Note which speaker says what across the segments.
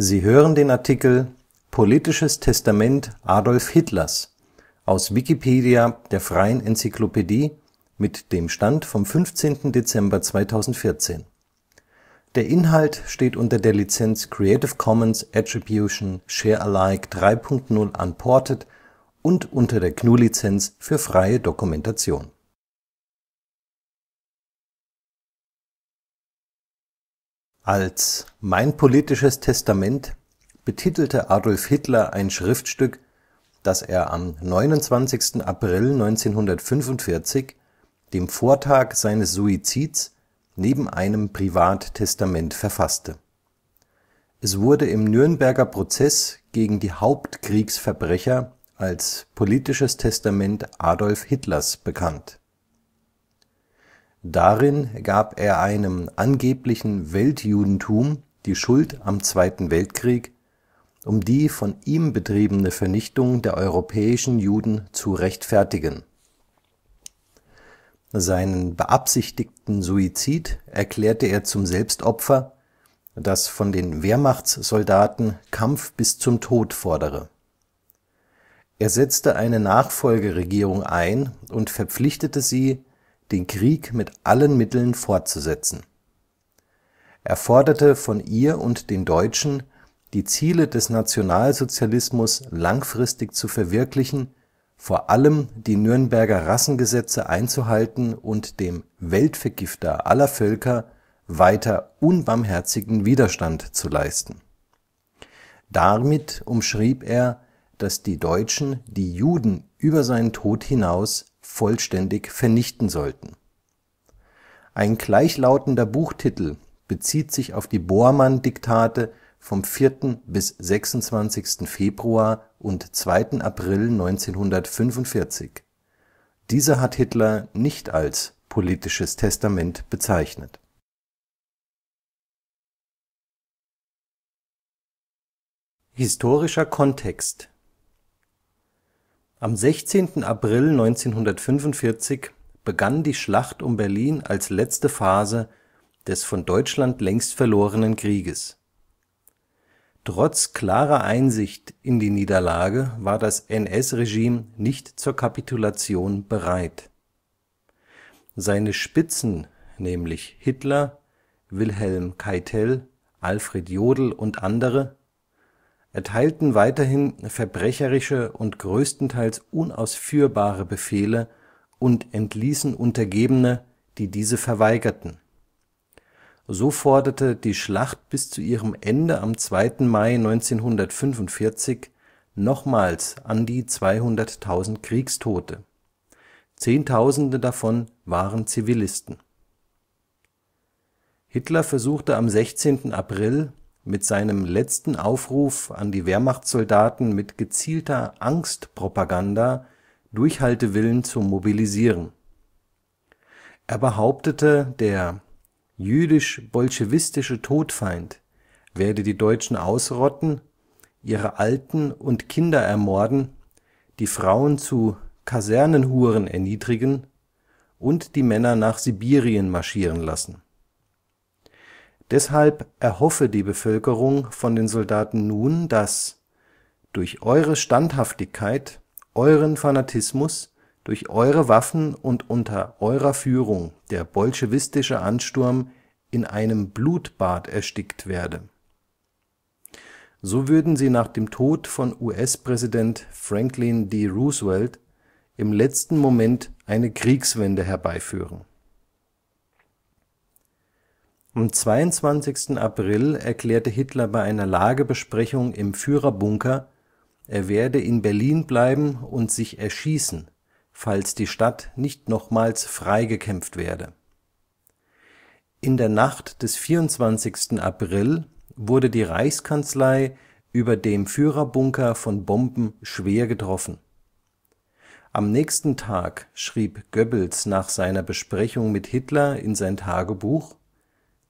Speaker 1: Sie hören den Artikel Politisches Testament Adolf Hitlers, aus Wikipedia, der freien Enzyklopädie. Mit dem Stand vom Der Inhalt steht unter der Lizenz Creative Commons Attribution Share Alike 3 Punkt 0 Unported und unter der GNU Lizenz für freie Dokumentation Als Mein politisches Testament betitelte Adolf Hitler ein Schriftstück, das er am 29. April 1945, dem Vortag seines Suizids, neben einem Privattestament verfasste. Es wurde im Nürnberger Prozess gegen die Hauptkriegsverbrecher als politisches Testament Adolf Hitlers bekannt Darin gab er einem angeblichen Weltjudentum die Schuld am Zweiten Weltkrieg, um die von ihm betriebene Vernichtung der europäischen Juden zu rechtfertigen. Seinen beabsichtigten Suizid erklärte er zum Selbstopfer, das von den Wehrmachtssoldaten Kampf bis zum Tod fordere. Er setzte eine Nachfolgeregierung ein und verpflichtete sie den Krieg mit allen Mitteln fortzusetzen. Er forderte von ihr und den Deutschen, die Ziele des Nationalsozialismus langfristig zu verwirklichen, vor allem die Nürnberger Rassengesetze einzuhalten und dem „ Weltvergifter aller Völker “weiter unbarmherzigen Widerstand zu leisten. Damit umschrieb er, dass die Deutschen die Juden über seinen Tod hinaus vollständig vernichten sollten. Ein gleichlautender Buchtitel bezieht sich auf die Bormann-Diktate vom 4. bis 26. Februar und 2. April 1945, diese hat Hitler nicht als „ politisches Testament “bezeichnet Historischer Kontext am 16. April 1945 begann die Schlacht um Berlin als letzte Phase des von Deutschland längst verlorenen Krieges. Trotz klarer Einsicht in die Niederlage war das NS-Regime nicht zur Kapitulation bereit. Seine Spitzen (Hitler, Wilhelm Keitel, Alfred Jodl und andere erteilten weiterhin verbrecherische und größtenteils unausführbare Befehle und entließen Untergebene, die diese verweigerten. So forderte die Schlacht bis zu ihrem Ende am 2. Mai 1945 nochmals an die 200.000 Kriegstote, Zehntausende davon waren Zivilisten. Hitler versuchte am 16. April mit seinem letzten Aufruf an die Wehrmachtssoldaten mit gezielter Angstpropaganda Durchhaltewillen zu mobilisieren. Er behauptete, der „ jüdisch-bolschewistische Todfeind “werde die Deutschen ausrotten, ihre Alten und Kinder ermorden, die Frauen zu „ Kasernenhuren “erniedrigen und die Männer nach Sibirien marschieren lassen Deshalb erhoffe die Bevölkerung von den Soldaten nun, dass „ durch eure Standhaftigkeit, euren Fanatismus, durch eure Waffen und unter eurer Führung der bolschewistische Ansturm in einem Blutbad erstickt “werde. So würden sie nach dem Tod von US-Präsident Franklin D. Roosevelt im letzten Moment eine Kriegswende herbeiführen am 22. April erklärte Hitler bei einer Lagebesprechung im Führerbunker, er werde in Berlin bleiben und sich erschießen, falls die Stadt nicht nochmals freigekämpft werde. In der Nacht des 24. April wurde die Reichskanzlei über dem Führerbunker von Bomben schwer getroffen. Am nächsten Tag schrieb Goebbels nach seiner Besprechung mit Hitler in sein Tagebuch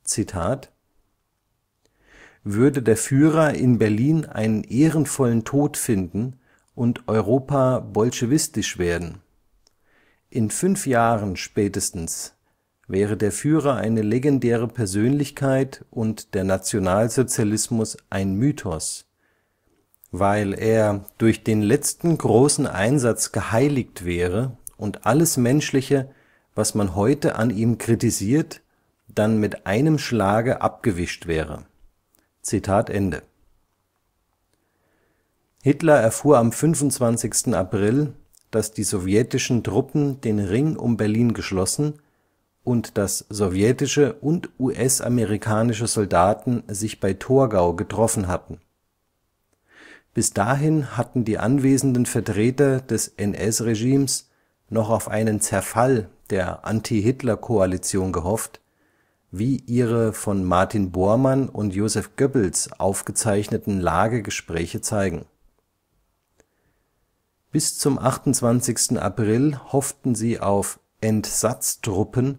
Speaker 1: „ Würde der Führer in Berlin einen ehrenvollen Tod finden und Europa bolschewistisch werden. In fünf Jahren spätestens wäre der Führer eine legendäre Persönlichkeit und der Nationalsozialismus ein Mythos, weil er durch den letzten großen Einsatz geheiligt wäre und alles Menschliche, was man heute an ihm kritisiert dann mit einem Schlage abgewischt wäre. “– Hitler erfuhr am 25. April, dass die sowjetischen Truppen den Ring um Berlin geschlossen und dass sowjetische und US-amerikanische Soldaten sich bei Torgau getroffen hatten. Bis dahin hatten die anwesenden Vertreter des NS-Regimes noch auf einen Zerfall der Anti-Hitler-Koalition gehofft wie ihre von Martin Bormann und Joseph Goebbels aufgezeichneten Lagegespräche zeigen. Bis zum 28. April hofften sie auf „ Entsatztruppen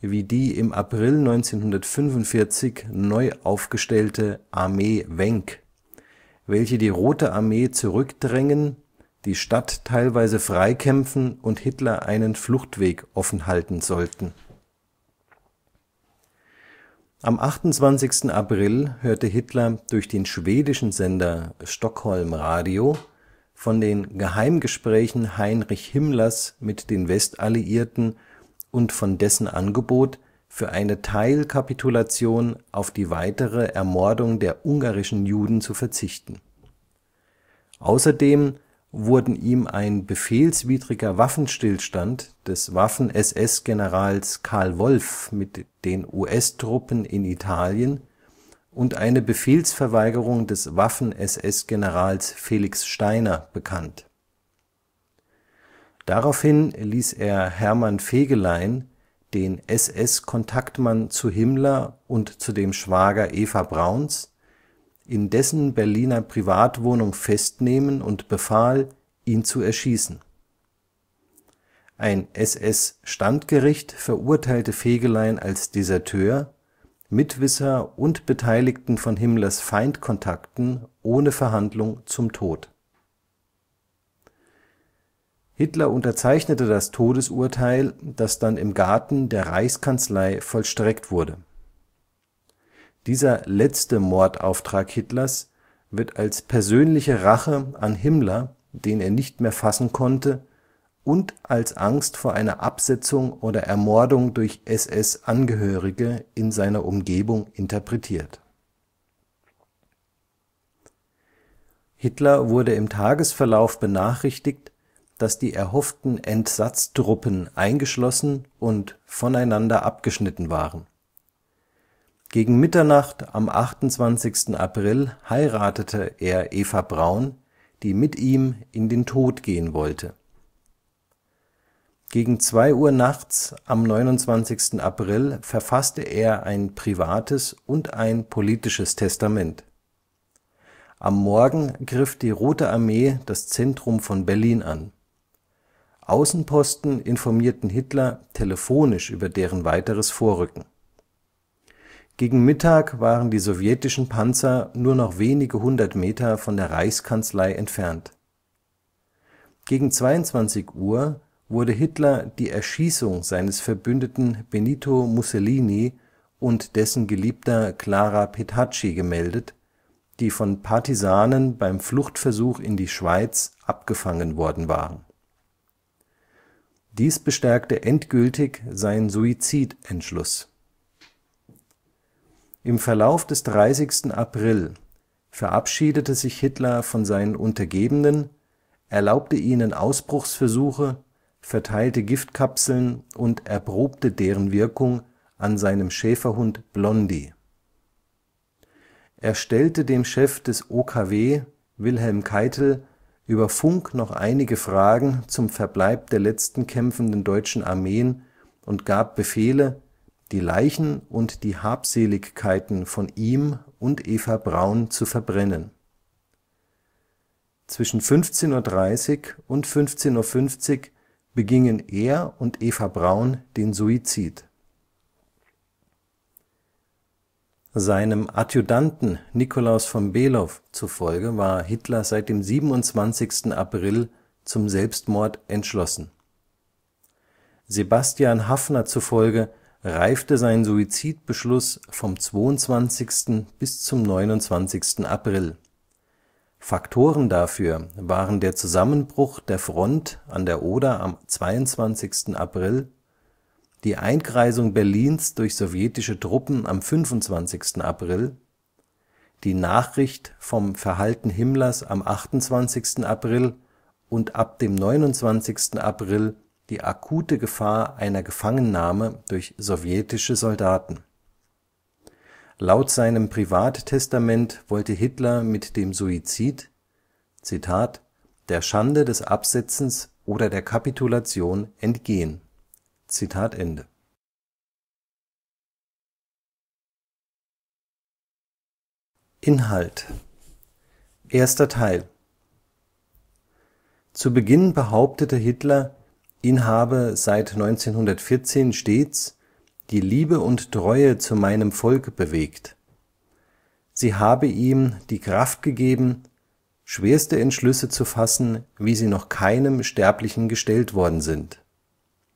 Speaker 1: “wie die im April 1945 neu aufgestellte Armee Wenck, welche die Rote Armee zurückdrängen, die Stadt teilweise freikämpfen und Hitler einen Fluchtweg offenhalten sollten am 28. April hörte Hitler durch den schwedischen Sender Stockholm Radio von den Geheimgesprächen Heinrich Himmlers mit den Westalliierten und von dessen Angebot, für eine Teilkapitulation auf die weitere Ermordung der ungarischen Juden zu verzichten. Außerdem wurden ihm ein befehlswidriger Waffenstillstand des Waffen-SS-Generals Karl Wolff mit den US-Truppen in Italien und eine Befehlsverweigerung des Waffen-SS-Generals Felix Steiner bekannt. Daraufhin ließ er Hermann Fegelein, den SS-Kontaktmann zu Himmler und zudem Schwager Eva Brauns in dessen Berliner Privatwohnung festnehmen und befahl, ihn zu erschießen. Ein SS-Standgericht verurteilte Fegelein als Deserteur, Mitwisser und Beteiligten von Himmlers Feindkontakten ohne Verhandlung zum Tod. Hitler unterzeichnete das Todesurteil, das dann im Garten der Reichskanzlei vollstreckt wurde dieser letzte Mordauftrag Hitlers wird als persönliche Rache an Himmler, den er nicht mehr fassen konnte, und als Angst vor einer Absetzung oder Ermordung durch SS-Angehörige in seiner Umgebung interpretiert. Hitler wurde im Tagesverlauf benachrichtigt, dass die erhofften Entsatztruppen eingeschlossen und voneinander abgeschnitten waren gegen Mitternacht am 28. April heiratete er Eva Braun, die mit ihm in den Tod gehen wollte. Gegen zwei Uhr nachts am 29. April verfasste er ein privates und ein politisches Testament. Am Morgen griff die Rote Armee das Zentrum von Berlin an. Außenposten informierten Hitler telefonisch über deren weiteres Vorrücken gegen Mittag waren die sowjetischen Panzer nur noch wenige hundert Meter von der Reichskanzlei entfernt. Gegen 22 Uhr wurde Hitler die Erschießung seines Verbündeten Benito Mussolini und dessen Geliebter Clara Petacci gemeldet, die von Partisanen beim Fluchtversuch in die Schweiz abgefangen worden waren. Dies bestärkte endgültig seinen Suizidentschluss im Verlauf des 30. April verabschiedete sich Hitler von seinen Untergebenen, erlaubte ihnen Ausbruchsversuche, verteilte Giftkapseln und erprobte deren Wirkung an seinem Schäferhund Blondi. Er stellte dem Chef des OKW, Wilhelm Keitel, über Funk noch einige Fragen zum Verbleib der letzten kämpfenden deutschen Armeen und gab Befehle die Leichen und die Habseligkeiten von ihm und Eva Braun zu verbrennen. Zwischen 15:30 und 15:50 Uhr begingen er und Eva Braun den Suizid. Seinem Adjutanten Nikolaus von Below zufolge war Hitler seit dem 27. April zum Selbstmord entschlossen. Sebastian Haffner zufolge reifte sein Suizidbeschluss vom 22. bis zum 29. April. Faktoren dafür waren der Zusammenbruch der Front an der Oder am 22. April, die Einkreisung Berlins durch sowjetische Truppen am 25. April, die Nachricht vom Verhalten Himmlers am 28. April und ab dem 29. April die akute Gefahr einer Gefangennahme durch sowjetische Soldaten. Laut seinem Privattestament wollte Hitler mit dem Suizid „ der Schande des Absetzens oder der Kapitulation entgehen “. Inhalt Erster Teil Zu Beginn behauptete Hitler ihn habe seit 1914 stets „ die Liebe und Treue zu meinem Volk bewegt “. Sie habe ihm „ die Kraft gegeben, schwerste Entschlüsse zu fassen, wie sie noch keinem Sterblichen gestellt worden sind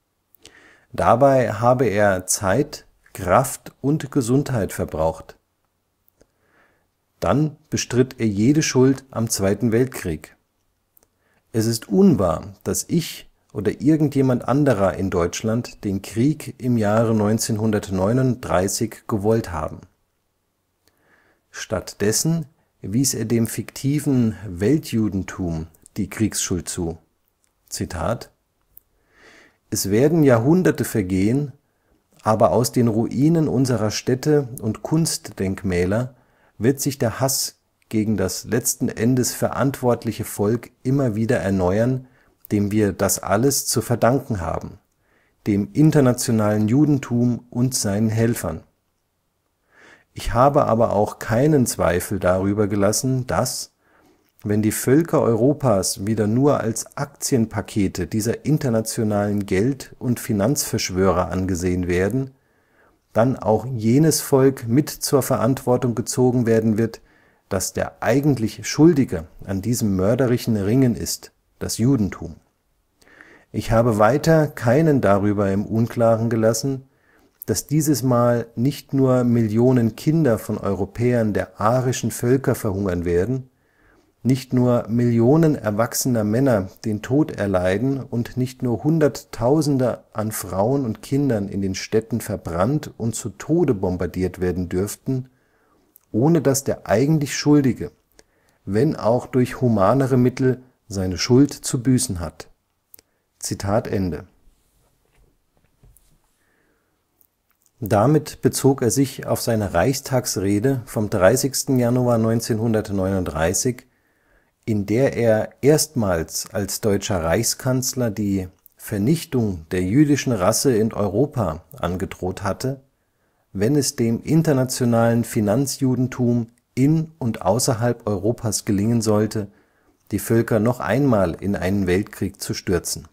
Speaker 1: “. Dabei habe er Zeit, Kraft und Gesundheit verbraucht. Dann bestritt er jede Schuld am Zweiten Weltkrieg. „ Es ist unwahr, dass ich oder irgendjemand anderer in Deutschland den Krieg im Jahre 1939 gewollt haben. Stattdessen wies er dem fiktiven Weltjudentum die Kriegsschuld zu: „ Es werden Jahrhunderte vergehen, aber aus den Ruinen unserer Städte und Kunstdenkmäler wird sich der Hass gegen das letzten Endes verantwortliche Volk immer wieder erneuern dem wir das alles zu verdanken haben, dem internationalen Judentum und seinen Helfern. Ich habe aber auch keinen Zweifel darüber gelassen, dass, wenn die Völker Europas wieder nur als Aktienpakete dieser internationalen Geld und Finanzverschwörer angesehen werden, dann auch jenes Volk mit zur Verantwortung gezogen werden wird, das der eigentlich Schuldige an diesem mörderischen Ringen ist das Judentum. Ich habe weiter keinen darüber im Unklaren gelassen, dass dieses Mal nicht nur Millionen Kinder von Europäern der arischen Völker verhungern werden, nicht nur Millionen erwachsener Männer den Tod erleiden und nicht nur Hunderttausende an Frauen und Kindern in den Städten verbrannt und zu Tode bombardiert werden dürften, ohne dass der eigentlich Schuldige, wenn auch durch humanere Mittel seine Schuld zu büßen hat. “(Zitat Ende.) Damit bezog er sich auf seine Reichstagsrede vom 30. Januar 1939, in der er erstmals als deutscher Reichskanzler die „ Vernichtung der jüdischen Rasse in Europa “angedroht hatte, wenn es dem internationalen Finanzjudentum in und außerhalb Europas gelingen sollte die Völker noch einmal in einen Weltkrieg zu stürzen.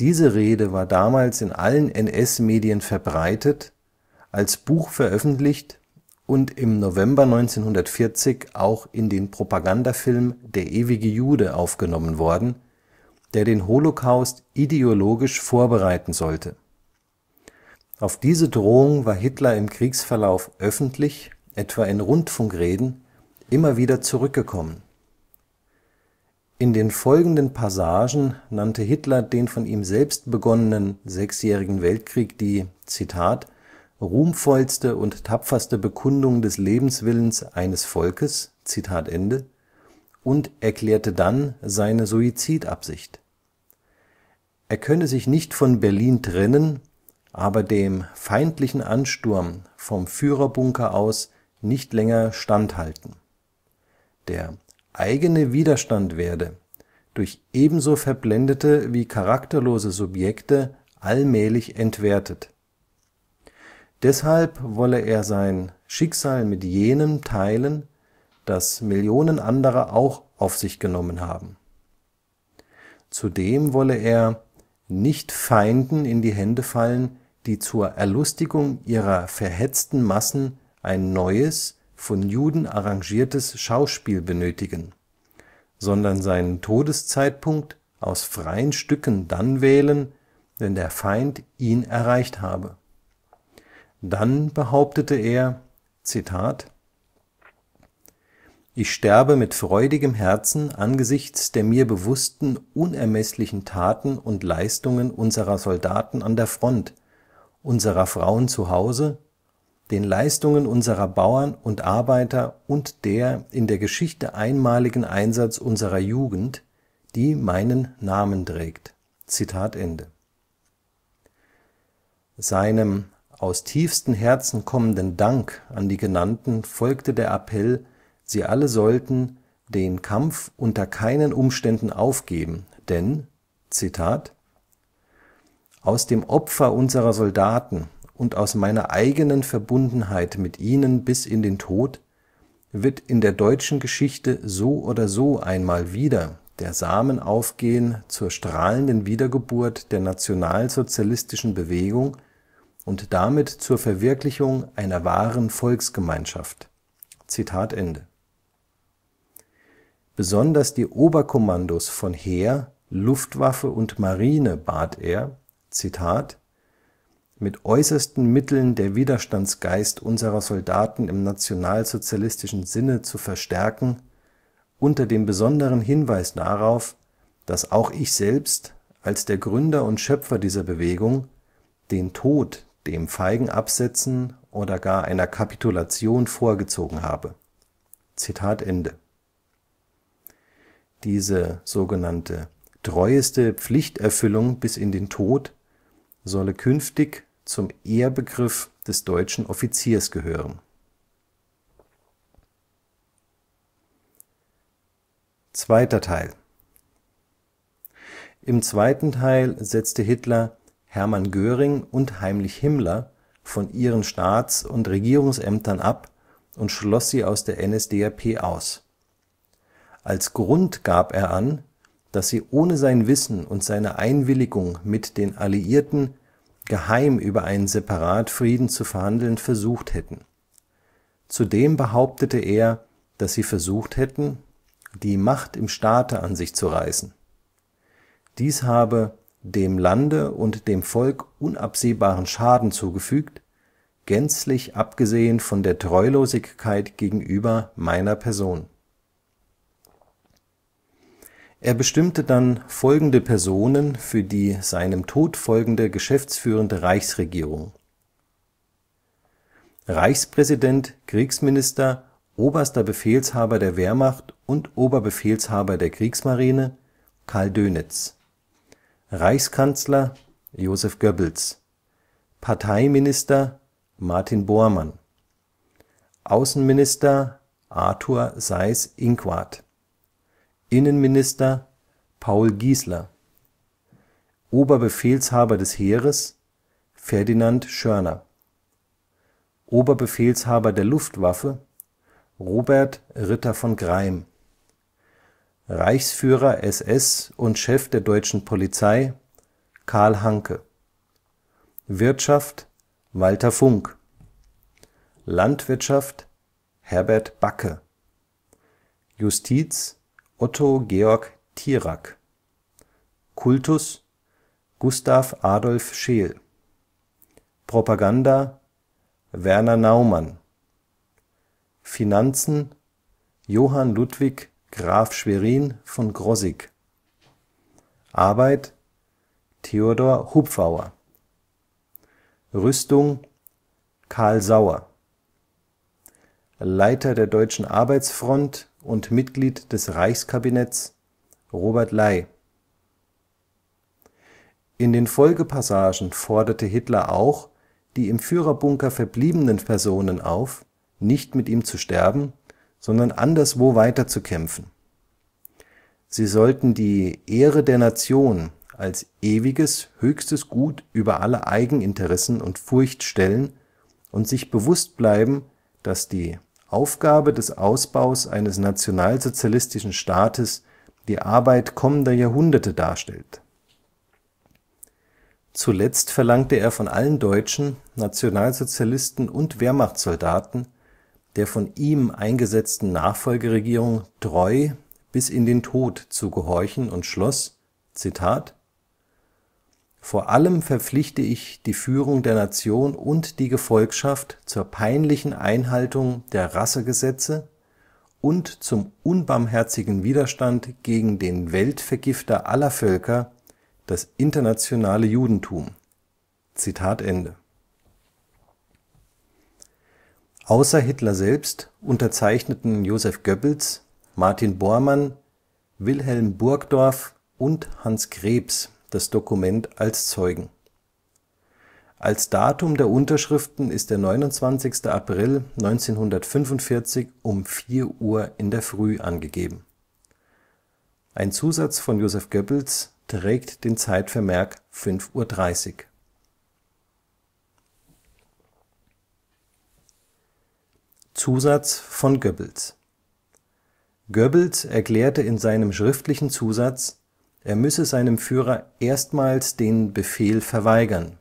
Speaker 1: Diese Rede war damals in allen NS-Medien verbreitet, als Buch veröffentlicht und im November 1940 auch in den Propagandafilm Der ewige Jude aufgenommen worden, der den Holocaust ideologisch vorbereiten sollte. Auf diese Drohung war Hitler im Kriegsverlauf öffentlich, etwa in Rundfunkreden, immer wieder zurückgekommen in den folgenden Passagen nannte Hitler den von ihm selbst begonnenen Sechsjährigen Weltkrieg die „ ruhmvollste und tapferste Bekundung des Lebenswillens eines Volkes “und erklärte dann seine Suizidabsicht. Er könne sich nicht von Berlin trennen, aber dem „ feindlichen Ansturm “vom Führerbunker aus nicht länger standhalten. Der eigene Widerstand werde, durch ebenso verblendete wie charakterlose Subjekte allmählich entwertet. Deshalb wolle er sein „ Schicksal mit jenem teilen, das Millionen anderer auch auf sich genommen haben “. Zudem wolle er „ nicht Feinden in die Hände fallen, die zur Erlustigung ihrer verhetzten Massen ein neues von Juden arrangiertes Schauspiel benötigen, sondern seinen Todeszeitpunkt aus freien Stücken dann wählen, wenn der Feind ihn erreicht habe. Dann behauptete er: „ Ich sterbe mit freudigem Herzen angesichts der mir bewussten unermesslichen Taten und Leistungen unserer Soldaten an der Front, unserer Frauen zu Hause den Leistungen unserer Bauern und Arbeiter und der in der Geschichte einmaligen Einsatz unserer Jugend, die meinen Namen trägt. “– Seinem „ aus tiefstem Herzen kommenden Dank “an die Genannten folgte der Appell, sie alle sollten „ den Kampf unter keinen Umständen aufgeben, denn “„ aus dem Opfer unserer Soldaten und aus meiner eigenen Verbundenheit mit ihnen bis in den Tod, wird in der deutschen Geschichte so oder so einmal wieder der Samen aufgehen zur strahlenden Wiedergeburt der nationalsozialistischen Bewegung und damit zur Verwirklichung einer wahren Volksgemeinschaft. “– Besonders die Oberkommandos von Heer, Luftwaffe und Marine bat er, „ mit mit äußersten Mitteln der Widerstandsgeist unserer Soldaten im nationalsozialistischen Sinne zu verstärken, unter dem besonderen Hinweis darauf, dass auch ich selbst, als der Gründer und Schöpfer dieser Bewegung, den Tod dem feigen Absetzen oder gar einer Kapitulation vorgezogen habe. “– Diese „ treueste Pflichterfüllung bis in den Tod “solle künftig zum Ehrbegriff des deutschen Offiziers gehören. Zweiter Teil Im zweiten Teil setzte Hitler Hermann Göring und Heinrich Himmler von ihren Staats und Regierungsämtern ab und schloss sie aus der NSDAP aus. Als Grund gab er an, dass sie ohne sein Wissen und seine Einwilligung mit den Alliierten geheim über einen Separatfrieden zu verhandeln versucht hätten. Zudem behauptete er, dass sie versucht hätten, „ die Macht im Staate an sich zu reißen “. Dies habe „ dem Lande und dem Volk unabsehbaren Schaden zugefügt, gänzlich abgesehen von der Treulosigkeit gegenüber meiner Person er bestimmte dann folgende Personen für die seinem Tod folgende geschäftsführende Reichsregierung: Reichspräsident, Kriegsminister, Oberster Befehlshaber der Wehrmacht und Oberbefehlshaber der Kriegsmarine: Karl Dönitz Reichskanzler: Joseph Goebbels Parteiminister: Martin Bormann Außenminister: Arthur Seyß-Inquart Innenminister: Paul Giesler Oberbefehlshaber des Heeres: Ferdinand Schörner Oberbefehlshaber der Luftwaffe: Robert Ritter von Greim Reichsführer SS und Chef der Deutschen Polizei: Karl Hanke Wirtschaft: Walter Funk Landwirtschaft: Herbert Backe Justiz Otto Georg Thierack Kultus: Gustav Adolf Scheel Propaganda: Werner Naumann Finanzen: Johann Ludwig Graf Schwerin von Krosigk Arbeit: Theodor Hupfauer Rüstung: Karl Sauer Leiter der Deutschen Arbeitsfront und Mitglied des Reichskabinetts, Robert Ley. In den Folgepassagen forderte Hitler auch die im Führerbunker verbliebenen Personen auf, nicht mit ihm zu sterben, sondern anderswo weiterzukämpfen. Sie sollten die „ Ehre der Nation “als ewiges höchstes Gut über alle Eigeninteressen und Furcht stellen und sich bewusst bleiben, dass die Aufgabe des Ausbaus eines nationalsozialistischen Staates die Arbeit kommender Jahrhunderte darstellt. Zuletzt verlangte er von allen Deutschen, Nationalsozialisten und Wehrmachtssoldaten, der von ihm eingesetzten Nachfolgeregierung treu bis in den Tod zu gehorchen und schloss: „ Wenn vor allem verpflichte ich die Führung der Nation und die Gefolgschaft zur peinlichen Einhaltung der Rassegesetze und zum unbarmherzigen Widerstand gegen den Weltvergifter aller Völker, das internationale Judentum. “Außer Hitler selbst unterzeichneten Joseph Goebbels, Martin Bormann, Wilhelm Burgdorf und Hans Krebs das Dokument als Zeugen. Als Datum der Unterschriften ist der 29. April 1945 um 4:00 Uhr in der Früh angegeben. Ein Zusatz von Joseph Goebbels trägt den Zeitvermerk 5:30 Uhr. Zusatz von Goebbels: Goebbels erklärte in seinem schriftlichen Zusatz er müsse seinem Führer erstmals den Befehl verweigern: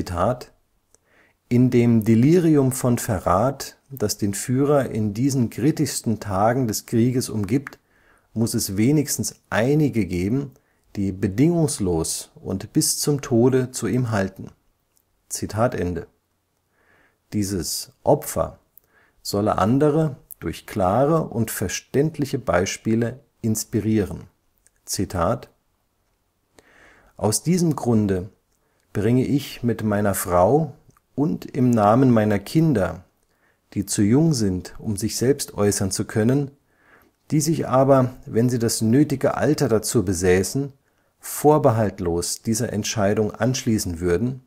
Speaker 1: „ In dem Delirium von Verrat, das den Führer in diesen kritischsten Tagen des Krieges umgibt, muß es wenigstens einige geben, die bedingungslos und bis zum Tode zu ihm halten. “Dieses „ Opfer “solle andere durch klare und verständliche Beispiele inspirieren „ Aus diesem Grunde bringe ich mit meiner Frau und im Namen meiner Kinder, die zu jung sind, um sich selbst äußern zu können, die sich aber, wenn sie das nötige Alter dazu besäßen, vorbehaltlos dieser Entscheidung anschließen würden,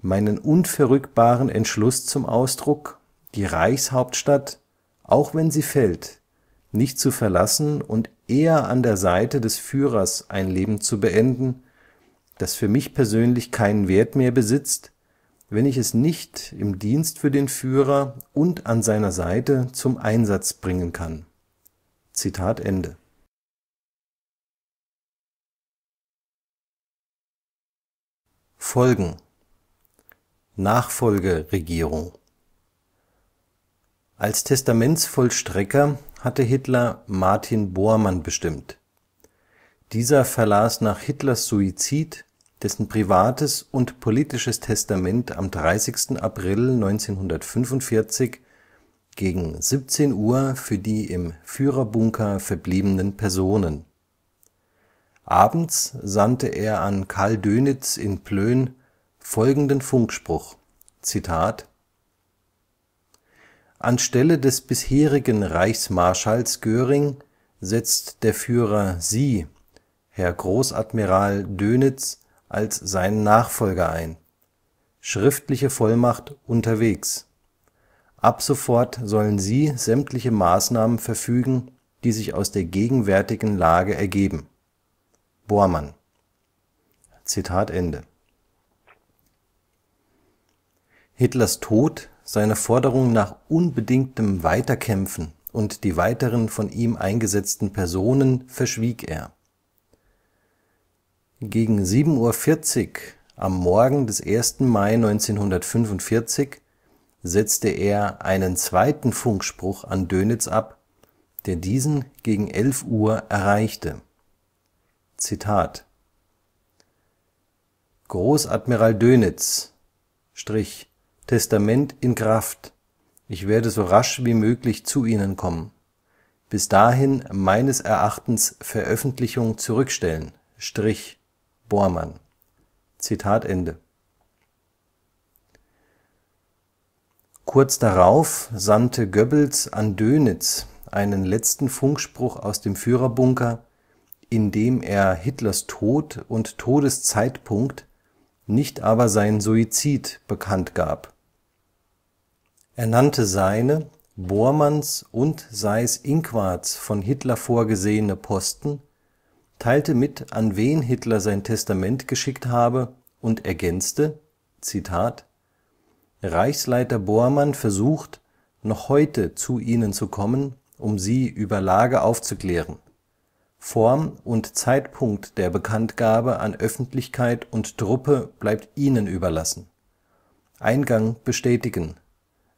Speaker 1: meinen unverrückbaren Entschluss zum Ausdruck, die Reichshauptstadt, auch wenn sie fällt, nicht zu verlassen und eher an der Seite des Führers ein Leben zu beenden, das für mich persönlich keinen Wert mehr besitzt, wenn ich es nicht im Dienst für den Führer und an seiner Seite zum Einsatz bringen kann. Zitat Ende. Folgen Nachfolgeregierung Als Testamentsvollstrecker hatte Hitler Martin Bormann bestimmt. Dieser verlas nach Hitlers Suizid dessen privates und politisches Testament am 30. April 1945 gegen 17 Uhr für die im Führerbunker verbliebenen Personen. Abends sandte er an Karl Dönitz in Plön folgenden Funkspruch: „ Der Anstelle des bisherigen Reichsmarschalls Göring setzt der Führer Sie, Herr Großadmiral Dönitz, als seinen Nachfolger ein. Schriftliche Vollmacht unterwegs. Ab sofort sollen Sie sämtliche Maßnahmen verfügen, die sich aus der gegenwärtigen Lage ergeben. Bormann. “Hitlers Tod seine Forderung nach unbedingtem Weiterkämpfen und die weiteren von ihm eingesetzten Personen verschwieg er. Gegen 7:40 Uhr am Morgen des 1. Mai 1945 setzte er einen zweiten Funkspruch an Dönitz ab, der diesen gegen 11 Uhr erreichte: „ Großadmiral Dönitz – Strich Testament in Kraft, ich werde so rasch wie möglich zu Ihnen kommen. Bis dahin meines Erachtens Veröffentlichung zurückstellen – Bormann. “Kurz darauf sandte Goebbels an Dönitz einen letzten Funkspruch aus dem Führerbunker, in dem er Hitlers Tod und Todeszeitpunkt, nicht aber seinen Suizid bekannt gab er nannte seine, Bormanns und Seyß-Inquarts von Hitler vorgesehene Posten, teilte mit, an wen Hitler sein Testament geschickt habe, und ergänzte: „ Reichsleiter Bormann versucht, noch heute zu Ihnen zu kommen, um Sie über Lage aufzuklären. Form und Zeitpunkt der Bekanntgabe an Öffentlichkeit und Truppe bleibt Ihnen überlassen. Eingang bestätigen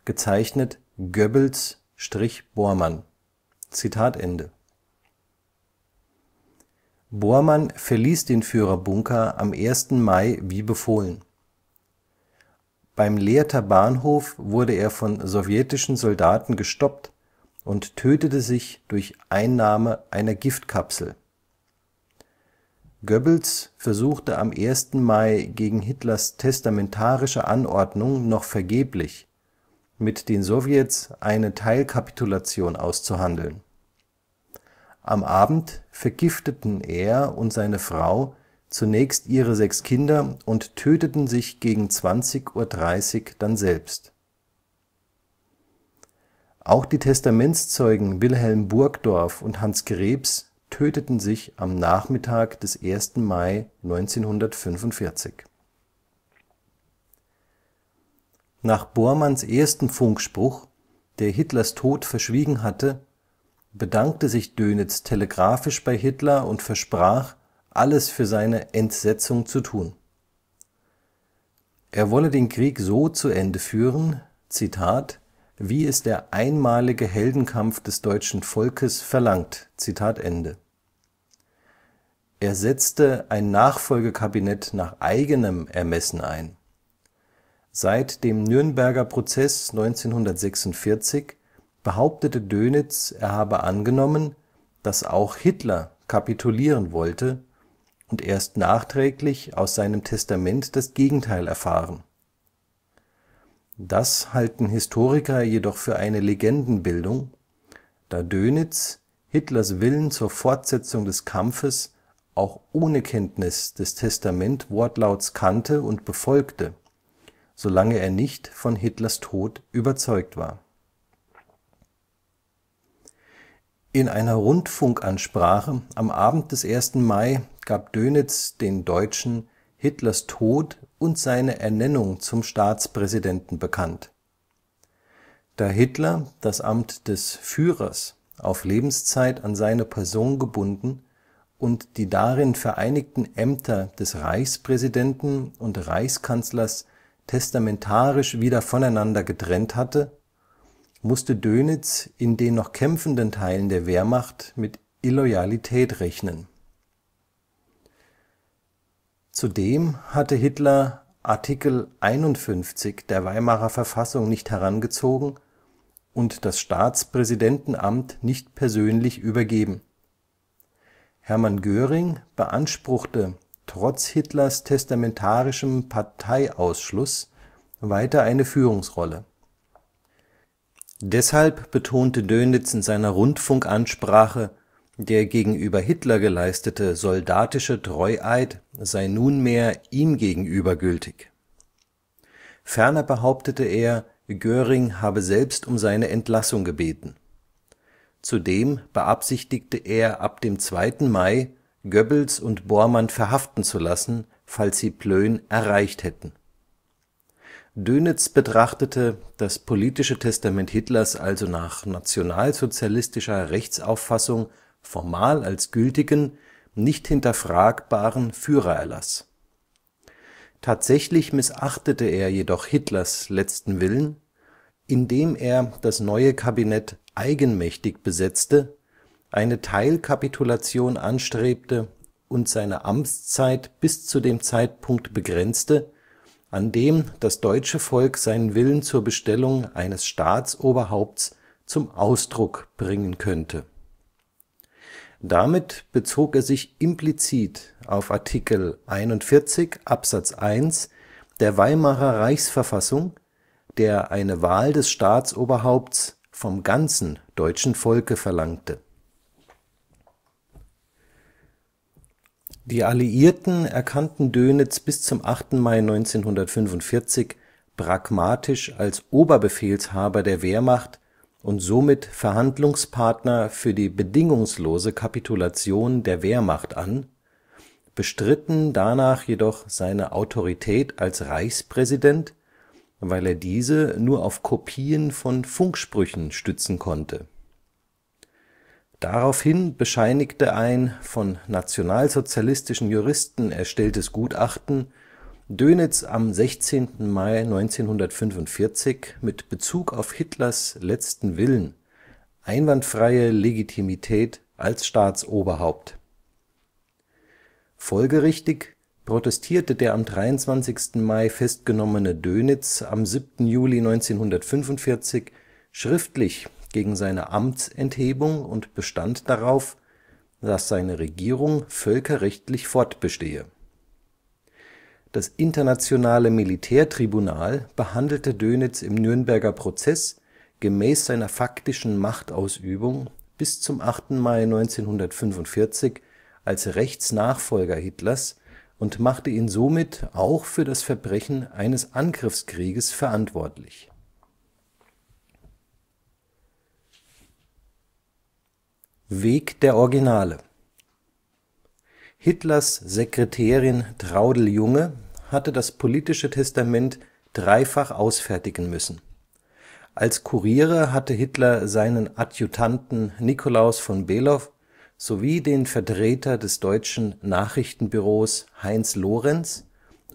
Speaker 1: gezeichnet: Goebbels-Bormann. “– Bormann verließ den Führerbunker am 1. Mai wie befohlen. Beim Lehrter Bahnhof wurde er von sowjetischen Soldaten gestoppt und tötete sich durch Einnahme einer Giftkapsel. Goebbels versuchte am 1. Mai gegen Hitlers testamentarische Anordnung noch vergeblich mit den Sowjets eine Teilkapitulation auszuhandeln. Am Abend vergifteten er und seine Frau zunächst ihre sechs Kinder und töteten sich gegen 20:30 Uhr dann selbst. Auch die Testamentszeugen Wilhelm Burgdorf und Hans Krebs töteten sich am Nachmittag des 1. Mai 1945 Nach Bormanns erstem Funkspruch, der Hitlers Tod verschwiegen hatte, bedankte sich Dönitz telegrafisch bei Hitler und versprach, alles für seine Entsetzung zu tun. Er wolle den Krieg so zu Ende führen, „ wie es der einmalige Heldenkampf des deutschen Volkes verlangt. “Er setzte ein Nachfolgekabinett nach eigenem Ermessen ein Seit dem Nürnberger Prozess 1946 behauptete Dönitz, er habe angenommen, dass auch Hitler kapitulieren wollte, und erst nachträglich aus seinem Testament das Gegenteil erfahren. Das halten Historiker jedoch für eine Legendenbildung, da Dönitz Hitlers Willen zur Fortsetzung des Kampfes auch ohne Kenntnis des Testamentwortlauts kannte und befolgte solange er nicht von Hitlers Tod überzeugt war. In einer Rundfunkansprache am Abend des 1. Mai gab Dönitz den Deutschen Hitlers Tod und seine Ernennung zum Staatspräsidenten bekannt. Da Hitler das Amt des Führers auf Lebenszeit an seine Person gebunden und die darin vereinigten Ämter des Reichspräsidenten und Reichskanzlers testamentarisch wieder voneinander getrennt hatte, musste Dönitz in den noch kämpfenden Teilen der Wehrmacht mit Illoyalität rechnen. Zudem hatte Hitler Artikel 51 der Weimarer Verfassung nicht herangezogen und das Staatspräsidentenamt nicht persönlich übergeben. Hermann Göring beanspruchte trotz Hitlers testamentarischem Parteiausschluss weiter eine Führungsrolle. Deshalb betonte Dönitz in seiner Rundfunkansprache, der gegenüber Hitler geleistete soldatische Treueid sei nunmehr ihm gegenüber gültig. Ferner behauptete er, Göring habe selbst um seine Entlassung gebeten. Zudem beabsichtigte er ab dem 2. Mai Goebbels und Bormann verhaften zu lassen, falls sie Plön erreicht hätten. Dönitz betrachtete das politische Testament Hitlers also nach nationalsozialistischer Rechtsauffassung formal als gültigen, nicht hinterfragbaren Führererlass. Tatsächlich missachtete er jedoch Hitlers letzten Willen, indem er das neue Kabinett eigenmächtig besetzte eine Teilkapitulation anstrebte und seine Amtszeit bis zu dem Zeitpunkt begrenzte, an dem das deutsche Volk seinen Willen zur Bestellung eines Staatsoberhaupts zum Ausdruck bringen könnte. Damit bezog er sich implizit auf Art. 41 Abs. 1 der Weimarer Reichsverfassung, der eine Wahl des Staatsoberhaupts vom ganzen deutschen Volke verlangte Die Alliierten erkannten Dönitz bis zum 8. Mai 1945 pragmatisch als Oberbefehlshaber der Wehrmacht und somit Verhandlungspartner für die bedingungslose Kapitulation der Wehrmacht an, bestritten danach jedoch seine Autorität als Reichspräsident, weil er diese nur auf Kopien von Funksprüchen stützen konnte Daraufhin bescheinigte ein von nationalsozialistischen Juristen erstelltes Gutachten, Dönitz am 16. Mai 1945 mit Bezug auf Hitlers letzten Willen einwandfreie Legitimität als Staatsoberhaupt. Folgerichtig protestierte der am 23. Mai festgenommene Dönitz am 7. Juli 1945 schriftlich gegen seine Amtsenthebung und bestand darauf, dass seine Regierung völkerrechtlich fortbestehe. Das Internationale Militärtribunal behandelte Dönitz im Nürnberger Prozess gemäß seiner faktischen Machtausübung bis zum 8. Mai 1945 als Rechtsnachfolger Hitlers und machte ihn somit auch für das Verbrechen eines Angriffskrieges verantwortlich Weg der Originale Hitlers Sekretärin Traudl Junge hatte das politische Testament dreifach ausfertigen müssen. Als Kuriere hatte Hitler seinen Adjutanten Nikolaus von Below sowie den Vertreter des deutschen Nachrichtenbüros Heinz Lorenz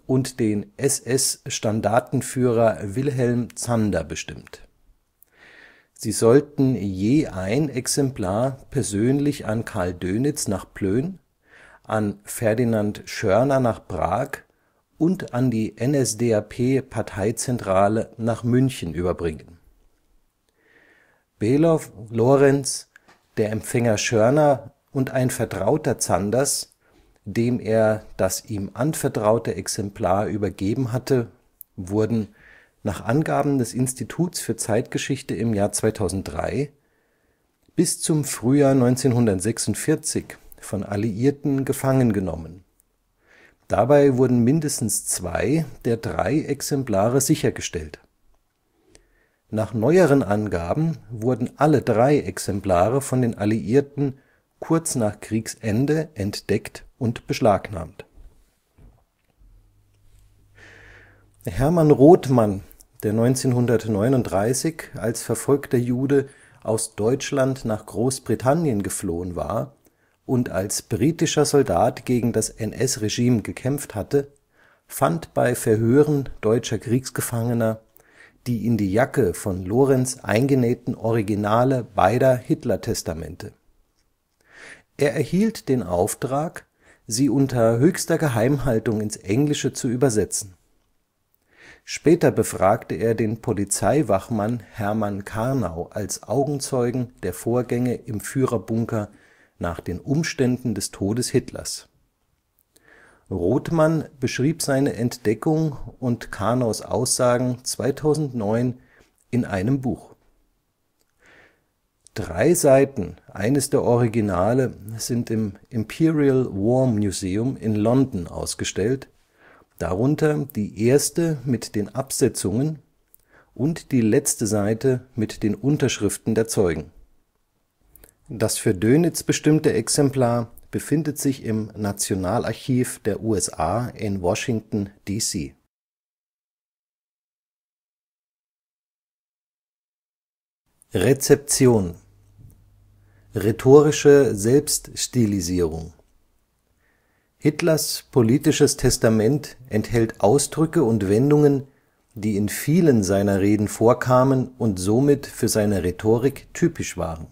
Speaker 1: und den SS-Standartenführer Wilhelm Zander bestimmt Sie sollten je ein Exemplar persönlich an Karl Dönitz nach Plön, an Ferdinand Schörner nach Prag und an die NSDAP-Parteizentrale nach München überbringen. Below, Lorenz, der Empfänger Schörner und ein Vertrauter Zanders, dem er das ihm anvertraute Exemplar übergeben hatte, wurden nach Angaben des Instituts für Zeitgeschichte im Jahr 2003 bis zum Frühjahr 1946 von Alliierten gefangen genommen. Dabei wurden mindestens zwei der drei Exemplare sichergestellt. Nach neueren Angaben wurden alle drei Exemplare von den Alliierten kurz nach Kriegsende entdeckt und beschlagnahmt Hermann Rothmann, der 1939 als verfolgter Jude aus Deutschland nach Großbritannien geflohen war und als britischer Soldat gegen das NS-Regime gekämpft hatte, fand bei Verhören deutscher Kriegsgefangener die in die Jacke von Lorenz eingenähten Originale beider Hitlertestamente. Er erhielt den Auftrag, sie unter höchster Geheimhaltung ins Englische zu übersetzen Später befragte er den Polizeiwachmann Hermann Karnau als Augenzeugen der Vorgänge im Führerbunker nach den Umständen des Todes Hitlers. Rothman beschrieb seine Entdeckung und Karnaus Aussagen 2009 in einem Buch. Drei Seiten eines der Originale sind im Imperial War Museum in London ausgestellt darunter die erste mit den Absetzungen und die letzte Seite mit den Unterschriften der Zeugen. Das für Dönitz bestimmte Exemplar befindet sich im Nationalarchiv der USA in Washington, D.C. Rezeption Rhetorische Selbststilisierung Hitlers politisches Testament enthält Ausdrücke und Wendungen, die in vielen seiner Reden vorkamen und somit für seine Rhetorik typisch waren.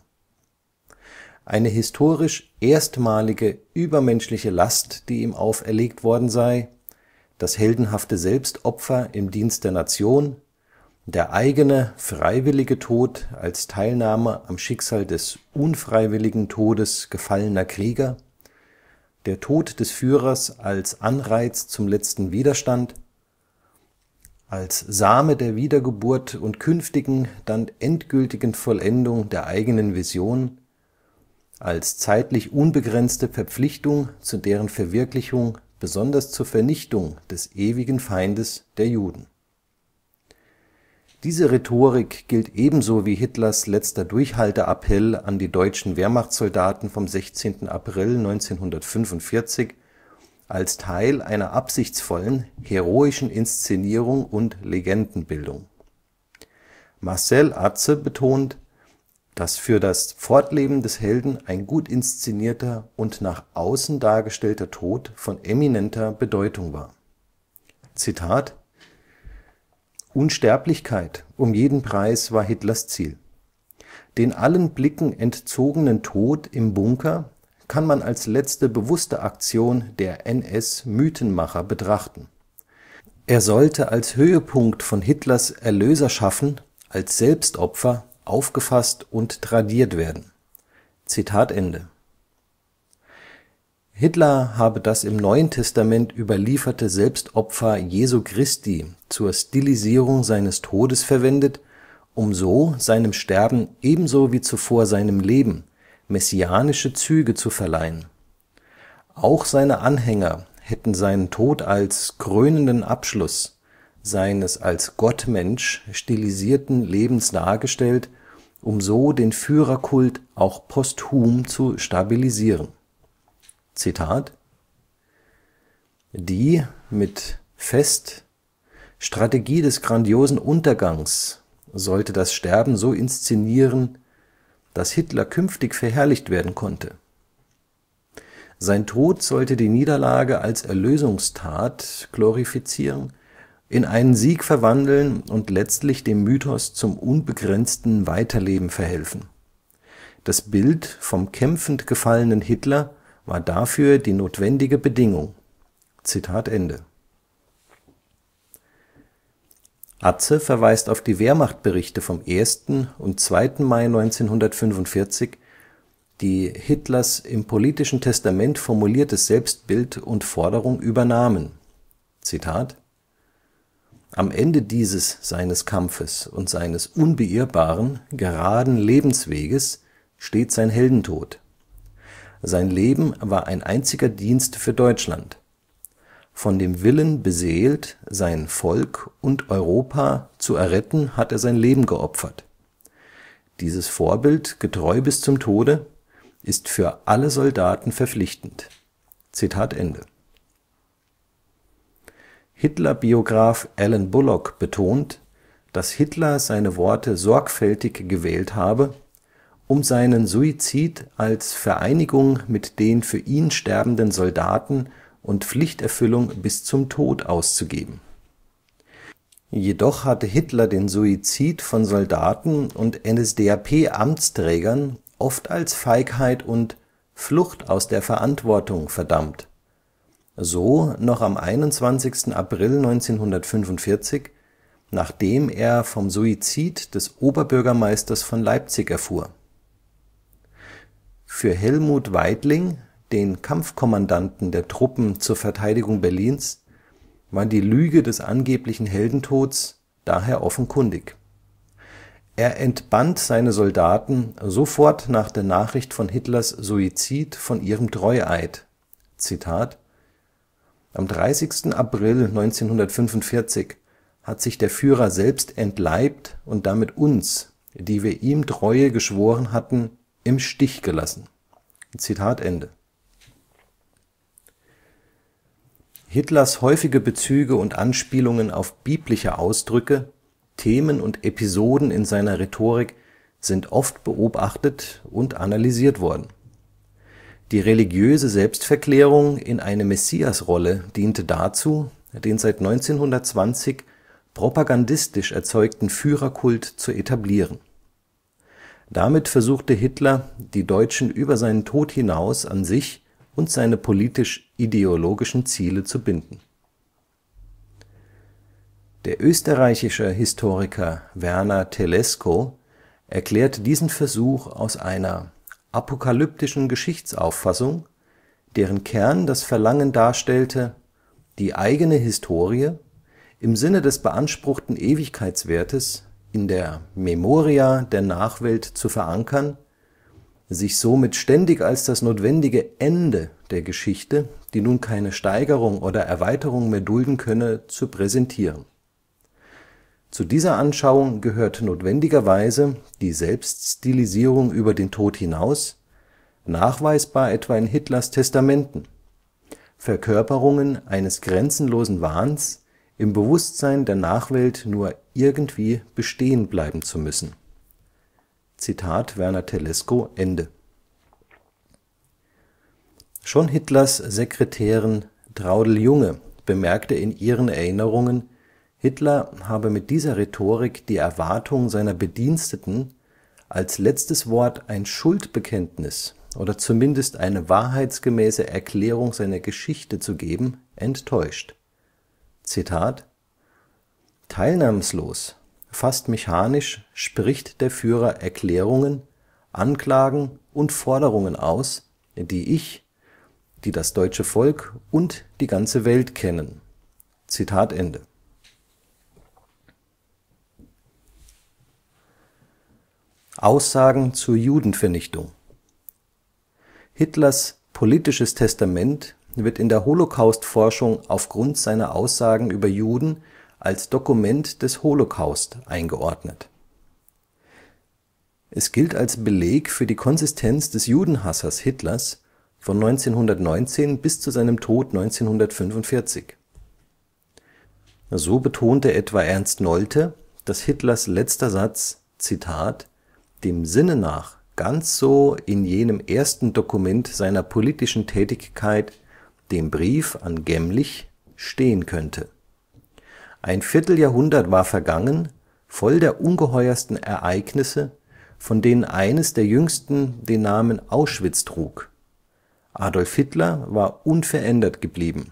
Speaker 1: Eine historisch erstmalige übermenschliche Last, die ihm auferlegt worden sei, das heldenhafte Selbstopfer im Dienst der Nation, der eigene freiwillige Tod als Teilnahme am Schicksal des unfreiwilligen Todes gefallener Krieger der Tod des Führers als Anreiz zum letzten Widerstand als Same der Wiedergeburt und künftigen, dann endgültigen Vollendung der eigenen Vision als zeitlich unbegrenzte Verpflichtung, zu deren Verwirklichung besonders zur Vernichtung des ewigen Feindes, der Juden diese Rhetorik gilt ebenso wie Hitlers letzter Durchhalteappell an die deutschen Wehrmachtssoldaten vom 16. April 1945 als Teil einer absichtsvollen, heroischen Inszenierung und Legendenbildung. Marcel Atze betont, dass für das Fortleben des Helden ein gut inszenierter und nach außen dargestellter Tod von eminenter Bedeutung war. „ Als Unsterblichkeit um jeden Preis war Hitlers Ziel. Den allen Blicken entzogenen Tod im Bunker kann man als letzte bewusste Aktion der NS-Mythenmacher betrachten. Er sollte als Höhepunkt von Hitlers Erlöserschaffen als Selbstopfer aufgefasst und tradiert werden. “Im Hitler habe das im Neuen Testament überlieferte Selbstopfer Jesu Christi zur Stilisierung seines Todes verwendet, um so seinem Sterben ebenso wie zuvor seinem Leben messianische Züge zu verleihen. Auch seine Anhänger hätten seinen Tod als krönenden Abschluss seines als Gottmensch stilisierten Lebens dargestellt, um so den Führerkult auch posthum zu stabilisieren Zitat: Die mit Fest ‚ Strategie des grandiosen Untergangs ‘sollte das Sterben so inszenieren, dass Hitler künftig verherrlicht werden konnte. Sein Tod sollte die Niederlage als Erlösungstat glorifizieren, in einen Sieg verwandeln und letztlich dem Mythos zum unbegrenzten Weiterleben verhelfen. Das Bild vom kämpfend gefallenen Hitler war dafür die notwendige Bedingung. “– Atze verweist auf die Wehrmachtberichte vom 1. und 2. Mai 1945, die Hitlers im politischen Testament formuliertes Selbstbild und Forderung übernahmen: „ Am Ende dieses seines Kampfes und seines unbeirrbaren, geraden Lebensweges steht sein Heldentod sein Leben war ein einziger Dienst für Deutschland. Von dem Willen beseelt, sein Volk und Europa zu erretten, hat er sein Leben geopfert. Dieses Vorbild, getreu bis zum Tode, ist für alle Soldaten verpflichtend. “– “Hitler-Biograf Alan Bullock betont, dass Hitler seine Worte sorgfältig gewählt habe um seinen Suizid als Vereinigung mit den für ihn sterbenden Soldaten und Pflichterfüllung bis zum Tod auszugeben. Jedoch hatte Hitler den Suizid von Soldaten und NSDAP-Amtsträgern oft als Feigheit und „ Flucht aus der Verantwortung “verdammt, so noch am 21. April 1945, nachdem er vom Suizid des Oberbürgermeisters von Leipzig erfuhr für Helmut Weidling, den Kampfkommandanten der Truppen zur Verteidigung Berlins, war die Lüge des angeblichen Heldentods daher offenkundig. Er entband seine Soldaten sofort nach der Nachricht von Hitlers Suizid von ihrem Treueid: „ Am 30. April 1945 hat sich der Führer selbst entleibt und damit uns, die wir ihm Treue geschworen hatten im Stich gelassen. “– Hitlers häufige Bezüge und Anspielungen auf biblische Ausdrücke, Themen und Episoden in seiner Rhetorik sind oft beobachtet und analysiert worden. Die religiöse Selbstverklärung in eine Messiasrolle diente dazu, den seit 1920 propagandistisch erzeugten Führerkult zu etablieren damit versuchte Hitler, die Deutschen über seinen Tod hinaus an sich und seine politisch-ideologischen Ziele zu binden. Der österreichische Historiker Werner Telesko erklärt diesen Versuch aus einer „ apokalyptischen Geschichtsauffassung, deren Kern das Verlangen darstellte, die eigene Historie, im Sinne des beanspruchten Ewigkeitswertes in der memoria der Nachwelt zu verankern, sich somit ständig als das notwendige Ende der Geschichte, die nun keine Steigerung oder Erweiterung mehr dulden könne, zu präsentieren. Zu dieser Anschauung gehört notwendigerweise die Selbststilisierung über den Tod hinaus, nachweisbar etwa in Hitlers Testamenten – Verkörperungen eines grenzenlosen Wahns, im Bewusstsein der Nachwelt nur irgendwie bestehen bleiben zu müssen. “– Werner Telesko Ende. Schon Hitlers Sekretärin Traudl Junge bemerkte in ihren Erinnerungen, Hitler habe mit dieser Rhetorik die Erwartung seiner Bediensteten, als letztes Wort ein Schuldbekenntnis oder zumindest eine wahrheitsgemäße Erklärung seiner Geschichte zu geben, enttäuscht: „ Die Teilnahmslos, fast mechanisch spricht der Führer Erklärungen, Anklagen und Forderungen aus, die ich, die das deutsche Volk und die ganze Welt kennen. “– Aussagen zur Judenvernichtung Hitlers „ politisches Testament “wird in der Holocaustforschung aufgrund seiner Aussagen über Juden als Dokument des Holocaust eingeordnet. Es gilt als Beleg für die Konsistenz des Judenhassers Hitlers von 1919 bis zu seinem Tod 1945. So betonte etwa Ernst Nolte, dass Hitlers letzter Satz „ dem Sinne nach ganz so in jenem ersten Dokument seiner politischen Tätigkeit, dem Brief an Gemlich, stehen könnte ein Vierteljahrhundert war vergangen, voll der ungeheuersten Ereignisse, von denen eines der jüngsten den Namen Auschwitz trug. Adolf Hitler war unverändert geblieben.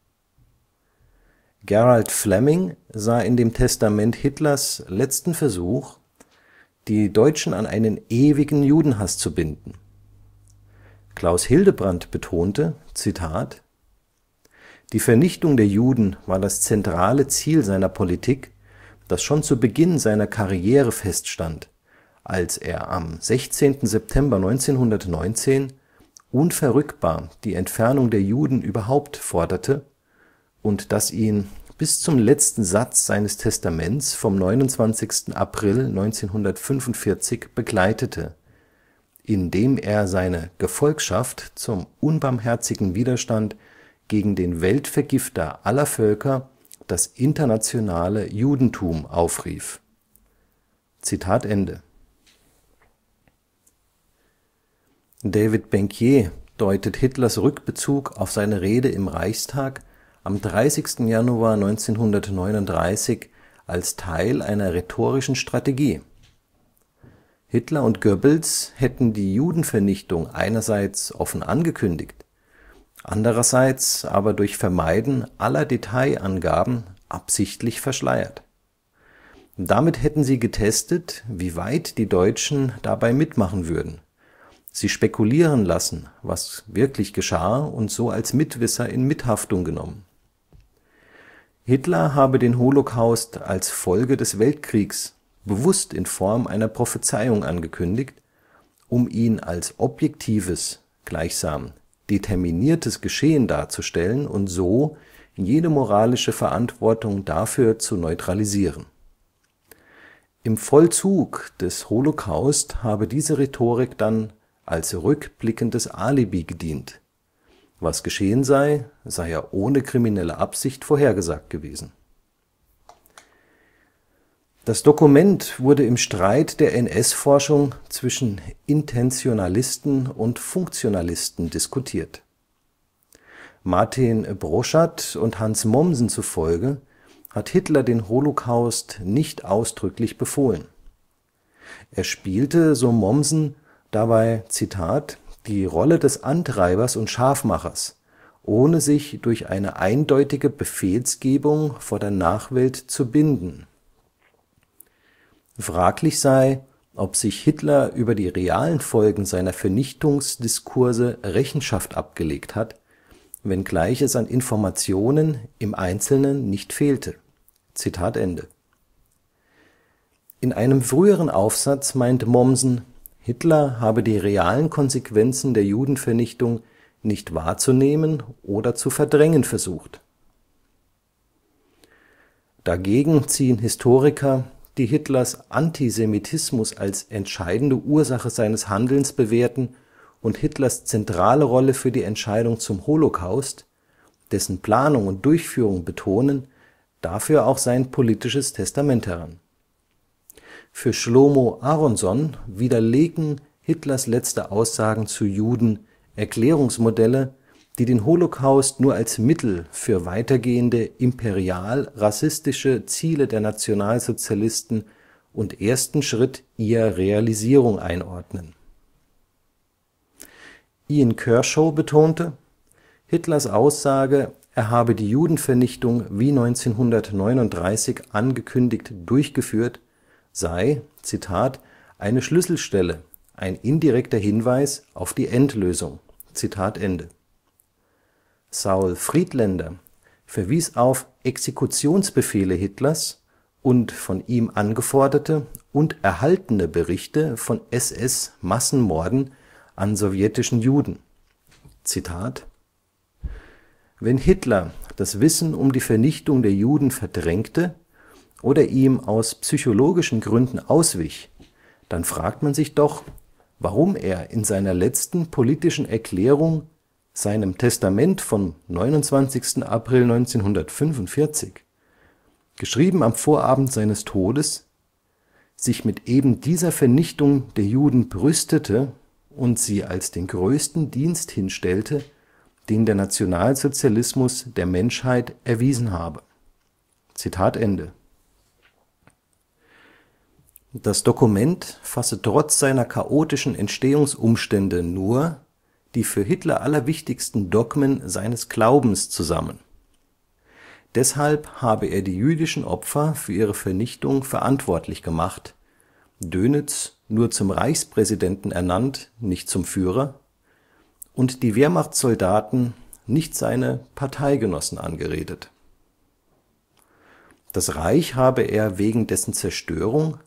Speaker 1: “– Gerald Fleming sah in dem Testament Hitlers letzten Versuch, die Deutschen an einen ewigen Judenhass zu binden. Klaus Hildebrand betonte: „ Die die Vernichtung der Juden war das zentrale Ziel seiner Politik, das schon zu Beginn seiner Karriere feststand, als er am 16. September 1919 unverrückbar die Entfernung der Juden überhaupt forderte und das ihn bis zum letzten Satz seines Testaments vom 29. April 1945 begleitete, in dem er seine Gefolgschaft zum unbarmherzigen Widerstand gegen den Weltvergifter aller Völker, das internationale Judentum aufrief. “David Bankier deutet Hitlers Rückbezug auf seine Rede im Reichstag am 30. Januar 1939 als Teil einer rhetorischen Strategie: Hitler und Goebbels hätten die Judenvernichtung einerseits offen angekündigt andererseits aber durch Vermeiden aller Detailangaben absichtlich verschleiert. Damit hätten sie getestet, wie weit die Deutschen dabei mitmachen würden, sie spekulieren lassen, was wirklich geschah und so als Mitwisser in Mithaftung genommen. Hitler habe den Holocaust als Folge des Weltkriegs bewusst in Form einer Prophezeiung angekündigt, um ihn als objektives, gleichsam determiniertes Geschehen darzustellen und so jede moralische Verantwortung dafür zu neutralisieren. Im Vollzug des Holocaust habe diese Rhetorik dann als rückblickendes Alibi gedient: Was geschehen sei, sei ja ohne kriminelle Absicht vorhergesagt gewesen das Dokument wurde im Streit der NS-Forschung zwischen Intentionalisten und Funktionalisten diskutiert. Martin Broschat und Hans Mommsen zufolge hat Hitler den Holocaust nicht ausdrücklich befohlen. Er spielte, so Mommsen, dabei „ die Rolle des Antreibers und Scharfmachers, ohne sich durch eine eindeutige Befehlsgebung vor der Nachwelt zu binden Fraglich sei, ob sich Hitler über die realen Folgen seiner Vernichtungsdiskurse Rechenschaft abgelegt hat, wenngleich es an Informationen im Einzelnen nicht fehlte. “– In einem früheren Aufsatz meinte Mommsen, Hitler habe die realen Konsequenzen der Judenvernichtung nicht wahrzunehmen oder zu verdrängen versucht. Dagegen ziehen Historiker die Hitlers Antisemitismus als entscheidende Ursache seines Handelns bewerten und Hitlers zentrale Rolle für die Entscheidung zum Holocaust, dessen Planung und Durchführung betonen, dafür auch sein politisches Testament heran. Für Shlomo Aronson widerlegen Hitlers letzte Aussagen zu Juden Erklärungsmodelle die den Holocaust nur als Mittel für weitergehende imperial-rassistische Ziele der Nationalsozialisten und ersten Schritt ihrer Realisierung einordnen. Ian Kershaw betonte, Hitlers Aussage, er habe die Judenvernichtung wie 1939 angekündigt durchgeführt, sei „ eine Schlüsselstelle, ein indirekter Hinweis auf die Endlösung “. Im Saul Friedländer verwies auf Exekutionsbefehle Hitlers und von ihm angeforderte und erhaltene Berichte von SS-Massenmorden an sowjetischen Juden: „ Wenn Hitler das Wissen um die Vernichtung der Juden verdrängte oder ihm aus psychologischen Gründen auswich, dann fragt man sich doch, warum er in seiner letzten politischen Erklärung seinem Testament vom 29. April 1945, geschrieben am Vorabend seines Todes, sich mit eben dieser Vernichtung der Juden brüstete und sie als den größten Dienst hinstellte, den der Nationalsozialismus der Menschheit erwiesen habe. “– Das Dokument fasse trotz seiner chaotischen Entstehungsumstände nur die für Hitler allerwichtigsten Dogmen seines Glaubens zusammen. Deshalb habe er die jüdischen Opfer für ihre Vernichtung verantwortlich gemacht, Dönitz nur zum Reichspräsidenten ernannt, nicht zum Führer, und die Wehrmachtssoldaten, nicht seine Parteigenossen angeredet. Das Reich habe er wegen dessen Zerstörung